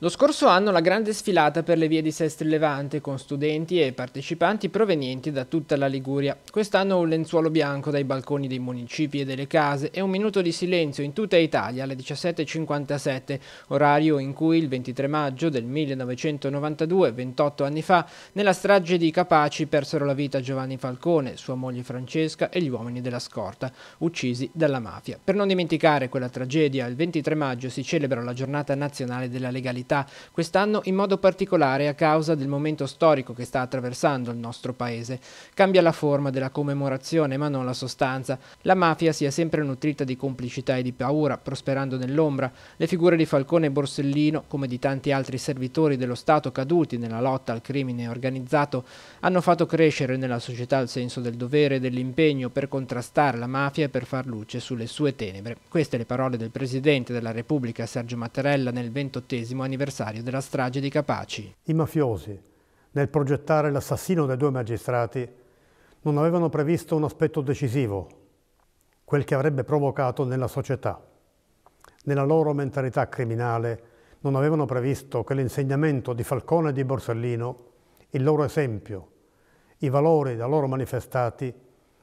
Lo scorso anno la grande sfilata per le vie di Sestri Levante con studenti e partecipanti provenienti da tutta la Liguria. Quest'anno un lenzuolo bianco dai balconi dei municipi e delle case e un minuto di silenzio in tutta Italia alle 17.57, orario in cui il 23 maggio del 1992, 28 anni fa, nella strage di Capaci persero la vita Giovanni Falcone, sua moglie Francesca e gli uomini della scorta, uccisi dalla mafia. Per non dimenticare quella tragedia, il 23 maggio si celebra la giornata nazionale della legalità città, quest'anno in modo particolare a causa del momento storico che sta attraversando il nostro paese. Cambia la forma della commemorazione ma non la sostanza. La mafia si è sempre nutrita di complicità e di paura, prosperando nell'ombra. Le figure di Falcone e Borsellino, come di tanti altri servitori dello Stato caduti nella lotta al crimine organizzato, hanno fatto crescere nella società il senso del dovere e dell'impegno per contrastare la mafia e per far luce sulle sue tenebre. Queste le parole del Presidente della Repubblica Sergio Mattarella nel ventottesimo anniversario anniversario della strage di Capaci. I mafiosi, nel progettare l'assassino dei due magistrati, non avevano previsto un aspetto decisivo, quel che avrebbe provocato nella società. Nella loro mentalità criminale non avevano previsto che l'insegnamento di Falcone e di Borsellino, il loro esempio, i valori da loro manifestati,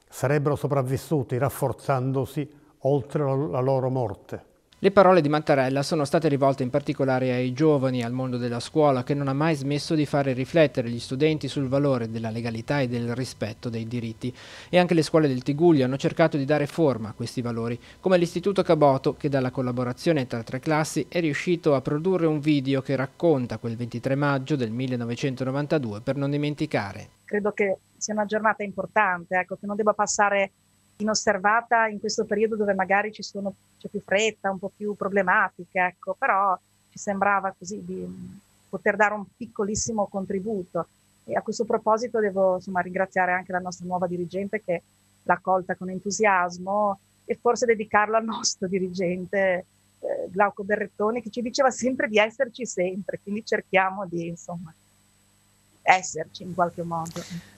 sarebbero sopravvissuti rafforzandosi oltre la loro morte. Le parole di Mattarella sono state rivolte in particolare ai giovani al mondo della scuola che non ha mai smesso di fare riflettere gli studenti sul valore della legalità e del rispetto dei diritti e anche le scuole del Tiguglio hanno cercato di dare forma a questi valori, come l'Istituto Caboto che dalla collaborazione tra tre classi è riuscito a produrre un video che racconta quel 23 maggio del 1992 per non dimenticare. Credo che sia una giornata importante, ecco, che non debba passare inosservata in questo periodo dove magari ci sono, c'è più fretta, un po' più problematiche, ecco, però ci sembrava così di mm, poter dare un piccolissimo contributo. E a questo proposito devo insomma, ringraziare anche la nostra nuova dirigente che l'ha accolta con entusiasmo e forse dedicarlo al nostro dirigente eh, Glauco Berrettoni che ci diceva sempre di esserci sempre, quindi cerchiamo di insomma, esserci in qualche modo.